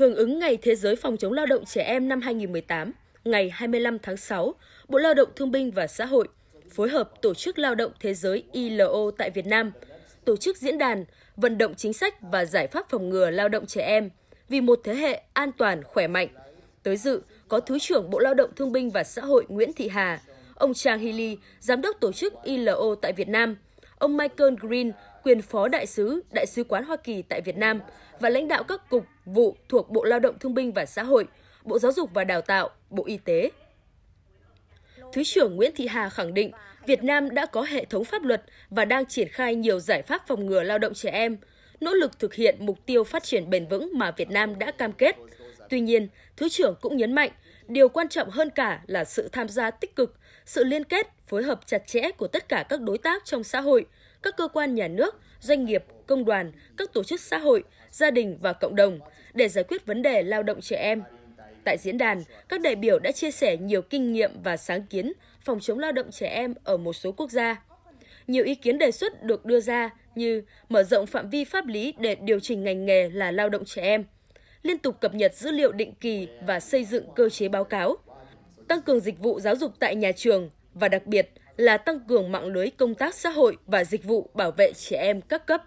Hưởng ứng Ngày Thế giới Phòng chống lao động trẻ em năm 2018, ngày 25 tháng 6, Bộ Lao động Thương binh và Xã hội phối hợp Tổ chức Lao động Thế giới ILO tại Việt Nam, tổ chức diễn đàn vận động chính sách và giải pháp phòng ngừa lao động trẻ em vì một thế hệ an toàn, khỏe mạnh. Tới dự có Thứ trưởng Bộ Lao động Thương binh và Xã hội Nguyễn Thị Hà, ông Trang Hili, Giám đốc tổ chức ILO tại Việt Nam – ông Michael Green, quyền phó đại sứ, đại sứ quán Hoa Kỳ tại Việt Nam và lãnh đạo các cục, vụ thuộc Bộ Lao động Thương binh và Xã hội, Bộ Giáo dục và Đào tạo, Bộ Y tế. Thứ trưởng Nguyễn Thị Hà khẳng định Việt Nam đã có hệ thống pháp luật và đang triển khai nhiều giải pháp phòng ngừa lao động trẻ em, nỗ lực thực hiện mục tiêu phát triển bền vững mà Việt Nam đã cam kết, Tuy nhiên, Thứ trưởng cũng nhấn mạnh, điều quan trọng hơn cả là sự tham gia tích cực, sự liên kết, phối hợp chặt chẽ của tất cả các đối tác trong xã hội, các cơ quan nhà nước, doanh nghiệp, công đoàn, các tổ chức xã hội, gia đình và cộng đồng để giải quyết vấn đề lao động trẻ em. Tại diễn đàn, các đại biểu đã chia sẻ nhiều kinh nghiệm và sáng kiến phòng chống lao động trẻ em ở một số quốc gia. Nhiều ý kiến đề xuất được đưa ra như mở rộng phạm vi pháp lý để điều chỉnh ngành nghề là lao động trẻ em – liên tục cập nhật dữ liệu định kỳ và xây dựng cơ chế báo cáo, tăng cường dịch vụ giáo dục tại nhà trường và đặc biệt là tăng cường mạng lưới công tác xã hội và dịch vụ bảo vệ trẻ em các cấp.